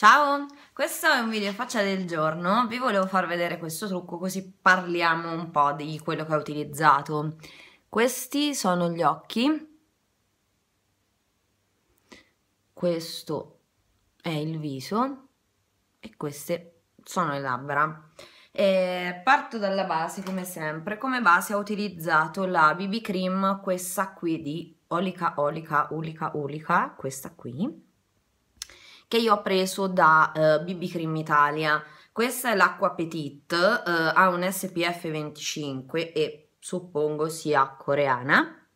Ciao, questo è un video faccia del giorno, vi volevo far vedere questo trucco così parliamo un po' di quello che ho utilizzato. Questi sono gli occhi, questo è il viso e queste sono le labbra. E parto dalla base come sempre, come base ho utilizzato la BB Cream, questa qui di Olica Olica Ulica Ulica, questa qui che io ho preso da eh, BB Cream Italia. Questa è l'acqua Petite, eh, ha un SPF 25 e suppongo sia coreana,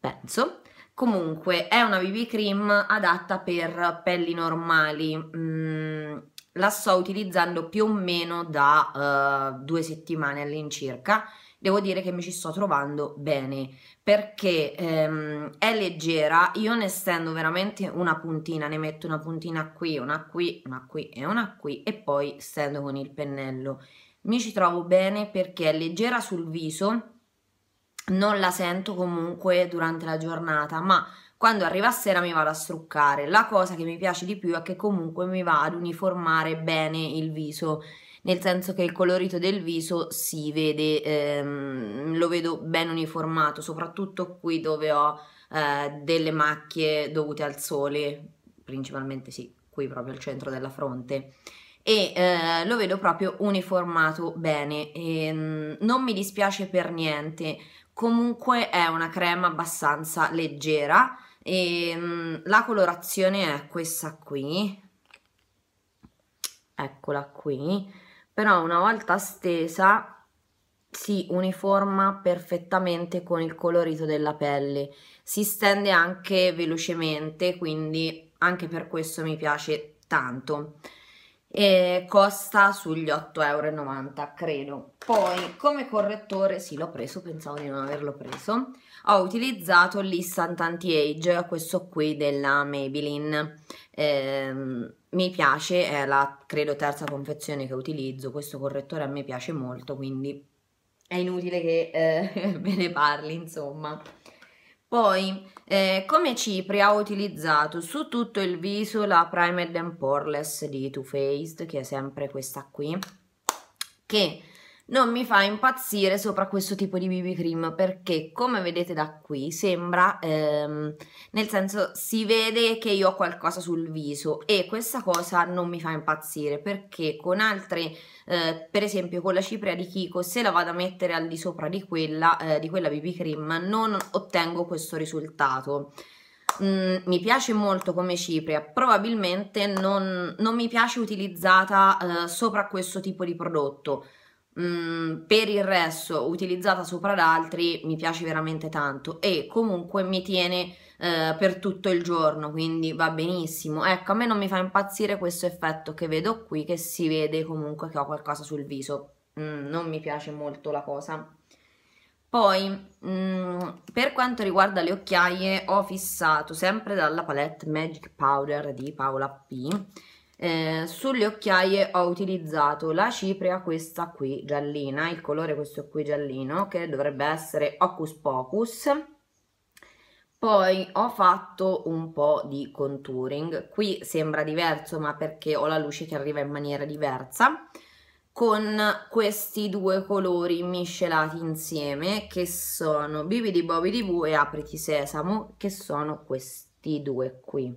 penso. Comunque è una BB cream adatta per pelli normali, mm, la sto utilizzando più o meno da uh, due settimane all'incirca. Devo dire che mi ci sto trovando bene perché ehm, è leggera. Io ne stendo veramente una puntina, ne metto una puntina qui, una qui, una qui e una qui e poi stendo con il pennello. Mi ci trovo bene perché è leggera sul viso, non la sento comunque durante la giornata, ma quando arriva a sera mi vado a struccare. La cosa che mi piace di più è che comunque mi va ad uniformare bene il viso, nel senso che il colorito del viso si vede, ehm, lo vedo ben uniformato, soprattutto qui dove ho eh, delle macchie dovute al sole, principalmente sì, qui proprio al centro della fronte e eh, lo vedo proprio uniformato bene e, ehm, non mi dispiace per niente comunque è una crema abbastanza leggera e ehm, la colorazione è questa qui eccola qui però una volta stesa si uniforma perfettamente con il colorito della pelle si stende anche velocemente quindi anche per questo mi piace tanto e costa sugli 8,90 euro credo poi come correttore sì l'ho preso pensavo di non averlo preso ho utilizzato l'Instant Anti-Age questo qui della Maybelline eh, mi piace è la credo terza confezione che utilizzo questo correttore a me piace molto quindi è inutile che eh, ve ne parli insomma poi eh, come cipria ho utilizzato su tutto il viso la Primed and Poreless di Too Faced, che è sempre questa qui, che non mi fa impazzire sopra questo tipo di BB cream perché come vedete da qui sembra ehm, nel senso si vede che io ho qualcosa sul viso e questa cosa non mi fa impazzire perché con altre eh, per esempio con la cipria di Kiko se la vado a mettere al di sopra di quella, eh, di quella BB cream non ottengo questo risultato Mm, mi piace molto come cipria, probabilmente non, non mi piace utilizzata eh, sopra questo tipo di prodotto. Mm, per il resto utilizzata sopra ad altri mi piace veramente tanto e comunque mi tiene eh, per tutto il giorno quindi va benissimo ecco a me non mi fa impazzire questo effetto che vedo qui che si vede comunque che ho qualcosa sul viso mm, non mi piace molto la cosa poi mm, per quanto riguarda le occhiaie ho fissato sempre dalla palette Magic Powder di Paola P eh, sulle occhiaie ho utilizzato la cipria questa qui giallina, il colore questo qui giallino che dovrebbe essere Hocus Pocus poi ho fatto un po' di contouring, qui sembra diverso ma perché ho la luce che arriva in maniera diversa con questi due colori miscelati insieme che sono Bibidi Bobidi Boo e Apriti Sesamo che sono questi due qui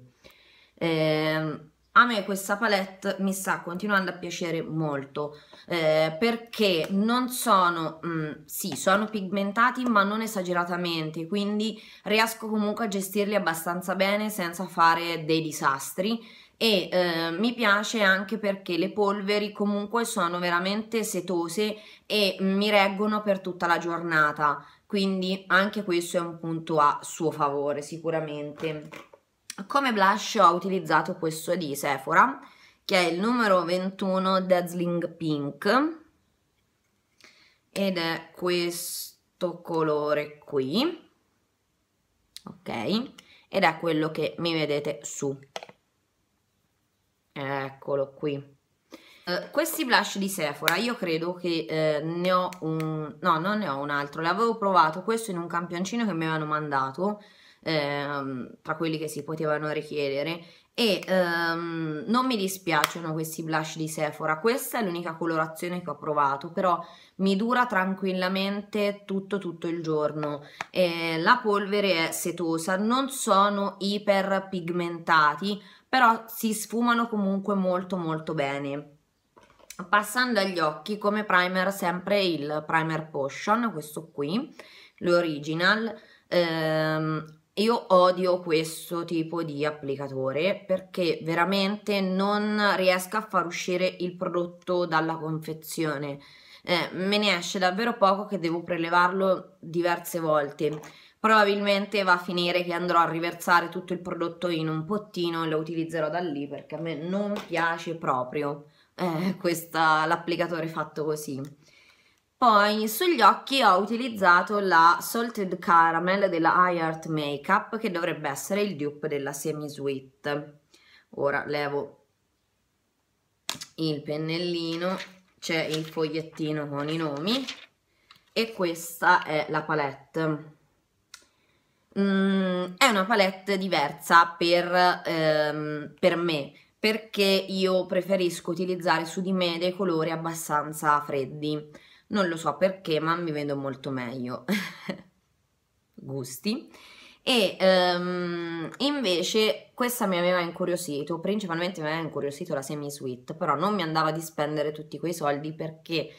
eh, a me questa palette mi sta continuando a piacere molto eh, perché non sono, mh, mm, sì sono pigmentati ma non esageratamente quindi riesco comunque a gestirli abbastanza bene senza fare dei disastri e eh, mi piace anche perché le polveri comunque sono veramente setose e mi reggono per tutta la giornata quindi anche questo è un punto a suo favore sicuramente come blush ho utilizzato questo di Sephora, che è il numero 21 Dazzling Pink, ed è questo colore qui, ok? Ed è quello che mi vedete su. Eccolo qui. Uh, questi blush di Sephora io credo che uh, ne ho un no non ne ho un altro l'avevo provato questo in un campioncino che mi avevano mandato ehm, tra quelli che si potevano richiedere e ehm, non mi dispiacciono questi blush di Sephora, questa è l'unica colorazione che ho provato, però mi dura tranquillamente tutto tutto il giorno, eh, la polvere è setosa, non sono iper pigmentati, però si sfumano comunque molto molto bene. Passando agli occhi, come primer sempre il primer potion, questo qui, l'original, ehm, io odio questo tipo di applicatore perché veramente non riesco a far uscire il prodotto dalla confezione. Eh, me ne esce davvero poco che devo prelevarlo diverse volte. Probabilmente va a finire che andrò a riversare tutto il prodotto in un pottino e lo utilizzerò da lì perché a me non piace proprio eh, l'applicatore fatto così. Poi sugli occhi ho utilizzato la Salted Caramel della Eye Art Makeup che dovrebbe essere il dupe della Semi Sweet. Ora levo il pennellino, c'è il fogliettino con i nomi e questa è la palette. Mm, è una palette diversa per, ehm, per me perché io preferisco utilizzare su di me dei colori abbastanza freddi non lo so perché ma mi vedo molto meglio gusti e um, invece questa mi aveva incuriosito, principalmente mi aveva incuriosito la semi sweet però non mi andava di spendere tutti quei soldi perché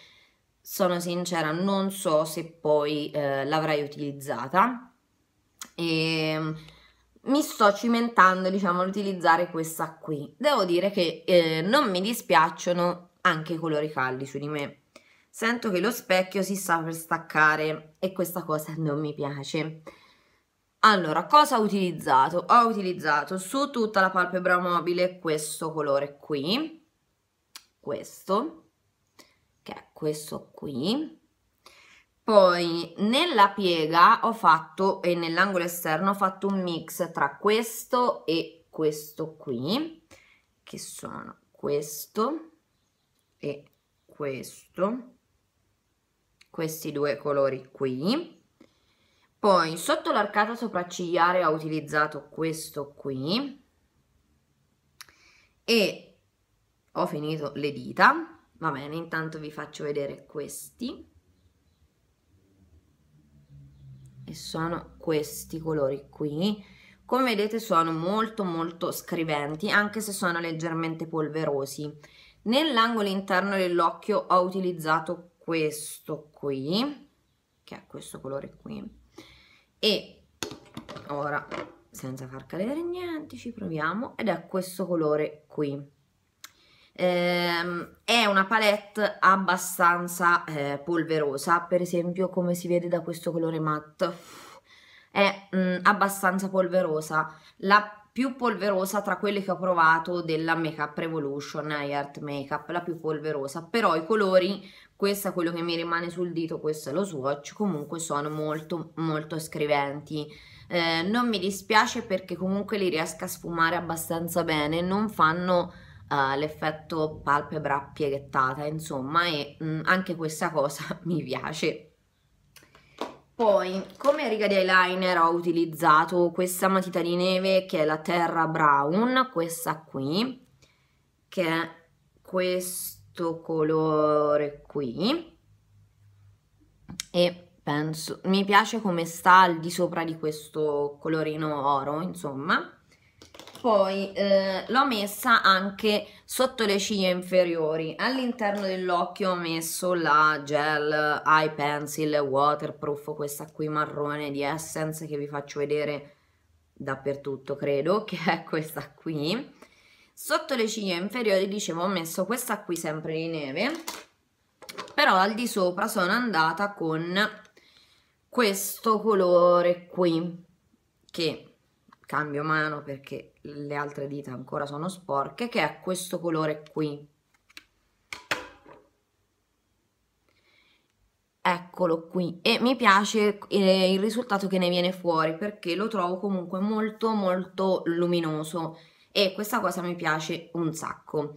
sono sincera, non so se poi eh, l'avrei utilizzata e ehm, mi sto cimentando, diciamo, ad utilizzare questa qui. Devo dire che eh, non mi dispiacciono anche i colori caldi su di me, Sento che lo specchio si sta per staccare e questa cosa non mi piace. Allora, cosa ho utilizzato? Ho utilizzato su tutta la palpebra mobile questo colore qui, questo, che è questo qui. Poi nella piega ho fatto, e nell'angolo esterno ho fatto un mix tra questo e questo qui, che sono questo e questo questi due colori qui. Poi sotto l'arcata sopraccigliare ho utilizzato questo qui e ho finito le dita. Va bene, intanto vi faccio vedere questi. E sono questi colori qui. Come vedete sono molto molto scriventi, anche se sono leggermente polverosi. Nell'angolo interno dell'occhio ho utilizzato questo qui che è questo colore qui e ora senza far cadere niente ci proviamo ed è questo colore qui eh, è una palette abbastanza eh, polverosa per esempio come si vede da questo colore matte è mh, mm, abbastanza polverosa la più polverosa tra quelle che ho provato della Make Up Revolution e Art Makeup, la più polverosa, però i colori questo è quello che mi rimane sul dito, questo è lo swatch, comunque sono molto molto scriventi. Eh, non mi dispiace perché comunque li riesco a sfumare abbastanza bene, non fanno eh, l'effetto palpebra pieghettata, insomma, e mh, mm, anche questa cosa mi piace. Poi, come riga di eyeliner ho utilizzato questa matita di neve che è la Terra Brown, questa qui, che è questa questo colore qui e penso mi piace come sta al di sopra di questo colorino oro insomma poi eh, l'ho messa anche sotto le ciglia inferiori all'interno dell'occhio ho messo la gel eye pencil waterproof questa qui marrone di essence che vi faccio vedere dappertutto credo che è questa qui Sotto le ciglia inferiori, dicevo, ho messo questa qui sempre di neve, però al di sopra sono andata con questo colore qui, che cambio mano perché le altre dita ancora sono sporche, che è questo colore qui. Eccolo qui e mi piace eh, il risultato che ne viene fuori perché lo trovo comunque molto molto luminoso e questa cosa mi piace un sacco.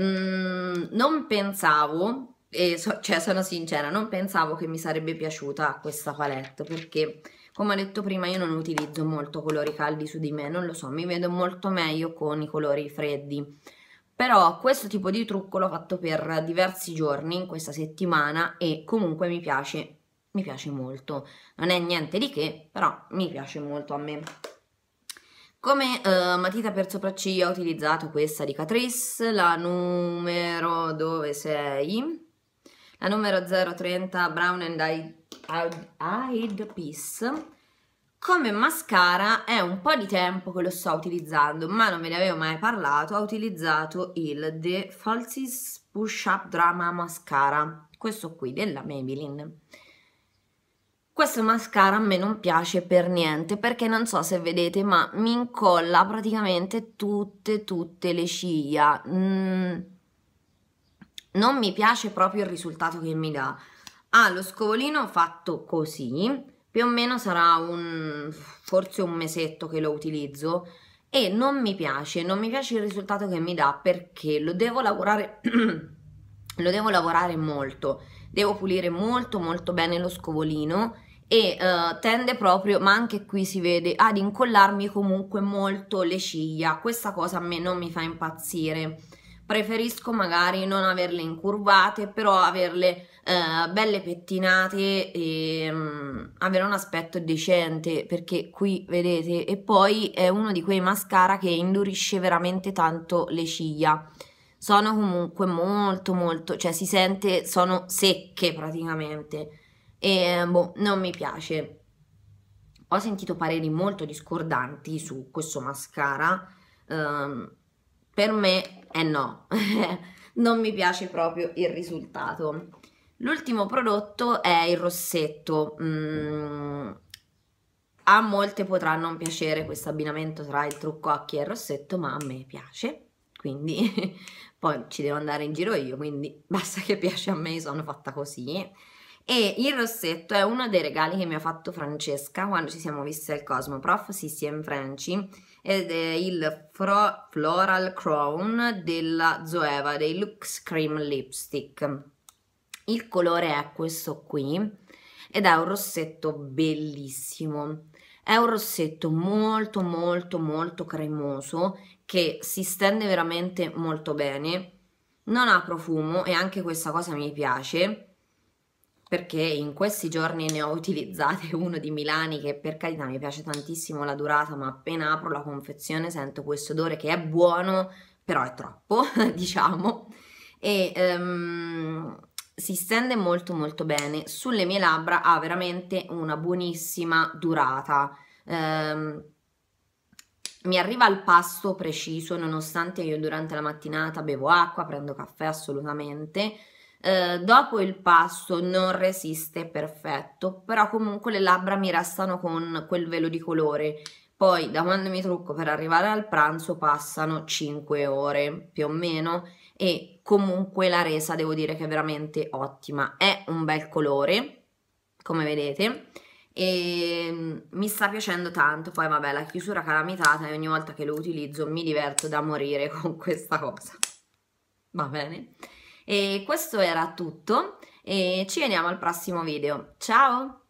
Mm, non pensavo, so, cioè sono sincera, non pensavo che mi sarebbe piaciuta questa palette perché come ho detto prima io non utilizzo molto colori caldi su di me, non lo so, mi vedo molto meglio con i colori freddi. Però questo tipo di trucco l'ho fatto per diversi giorni in questa settimana e comunque mi piace, mi piace molto. Non è niente di che, però mi piace molto a me. Come eh, matita per sopracciglia ho utilizzato questa di Catrice, la numero dove sei? La numero 030 Brown and Eyed Peace. Come mascara è un po' di tempo che lo sto utilizzando, ma non ve ne avevo mai parlato, ho utilizzato il The Falsies Push Up Drama Mascara, questo qui della Maybelline. Questo mascara a me non piace per niente perché non so se vedete ma mi incolla praticamente tutte tutte le ciglia. Mm. Non mi piace proprio il risultato che mi dà. Ha ah, lo scovolino fatto così, più o meno sarà un, forse un mesetto che lo utilizzo e non mi piace, non mi piace il risultato che mi dà perché lo devo lavorare, lo devo lavorare molto, devo pulire molto molto bene lo scovolino e uh, tende proprio, ma anche qui si vede, ad incollarmi comunque molto le ciglia. Questa cosa a me non mi fa impazzire. Preferisco magari non averle incurvate, però averle uh, belle pettinate e um, avere un aspetto decente, perché qui vedete, e poi è uno di quei mascara che indurisce veramente tanto le ciglia. Sono comunque molto molto, cioè si sente, sono secche praticamente e boh, non mi piace. Ho sentito pareri molto discordanti su questo mascara, um, per me è eh, no, non mi piace proprio il risultato. L'ultimo prodotto è il rossetto, mm, a molte potrà non piacere questo abbinamento tra il trucco occhi e il rossetto, ma a me piace, quindi poi ci devo andare in giro io, quindi basta che piace a me, sono fatta così e il rossetto è uno dei regali che mi ha fatto Francesca quando ci siamo viste al Cosmoprof, sì sì in Franci, ed è il Fro Floral Crown della Zoeva, dei Luxe Cream Lipstick. Il colore è questo qui ed è un rossetto bellissimo. È un rossetto molto molto molto cremoso che si stende veramente molto bene, non ha profumo e anche questa cosa mi piace perché in questi giorni ne ho utilizzate uno di Milani che per carità mi piace tantissimo la durata, ma appena apro la confezione sento questo odore che è buono, però è troppo, diciamo, e um, si stende molto molto bene. Sulle mie labbra ha veramente una buonissima durata. Um, mi arriva al pasto preciso, nonostante io durante la mattinata bevo acqua, prendo caffè assolutamente, eh, dopo il passo non resiste perfetto, però comunque le labbra mi restano con quel velo di colore. Poi da quando mi trucco per arrivare al pranzo passano 5 ore più o meno e comunque la resa devo dire che è veramente ottima. È un bel colore, come vedete, e mm, mi sta piacendo tanto. Poi vabbè la chiusura calamitata e ogni volta che lo utilizzo mi diverto da morire con questa cosa. Va bene? E questo era tutto e ci vediamo al prossimo video. Ciao!